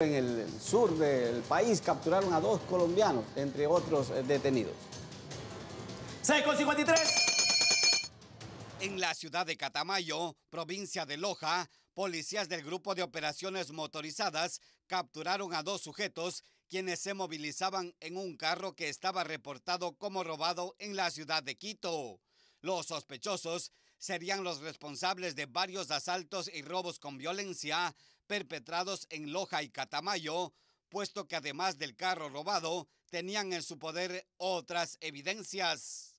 En el sur del país capturaron a dos colombianos, entre otros eh, detenidos. 6 53. En la ciudad de Catamayo, provincia de Loja, policías del Grupo de Operaciones Motorizadas capturaron a dos sujetos quienes se movilizaban en un carro que estaba reportado como robado en la ciudad de Quito. Los sospechosos serían los responsables de varios asaltos y robos con violencia perpetrados en Loja y Catamayo, puesto que además del carro robado, tenían en su poder otras evidencias.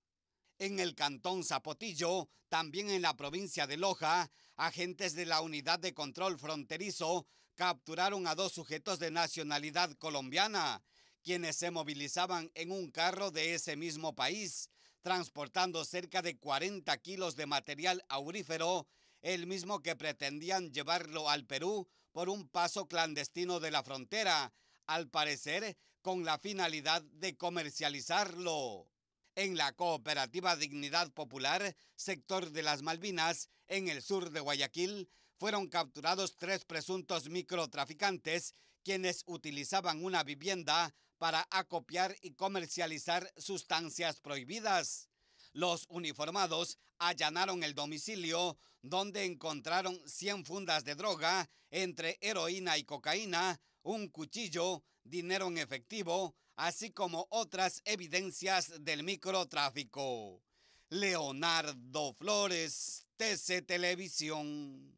En el cantón Zapotillo, también en la provincia de Loja, agentes de la Unidad de Control Fronterizo capturaron a dos sujetos de nacionalidad colombiana, quienes se movilizaban en un carro de ese mismo país, transportando cerca de 40 kilos de material aurífero, el mismo que pretendían llevarlo al Perú por un paso clandestino de la frontera, al parecer con la finalidad de comercializarlo. En la cooperativa Dignidad Popular, sector de las Malvinas, en el sur de Guayaquil, fueron capturados tres presuntos microtraficantes quienes utilizaban una vivienda para acopiar y comercializar sustancias prohibidas. Los uniformados allanaron el domicilio donde encontraron 100 fundas de droga entre heroína y cocaína, un cuchillo, dinero en efectivo, así como otras evidencias del microtráfico. Leonardo Flores, TC Televisión.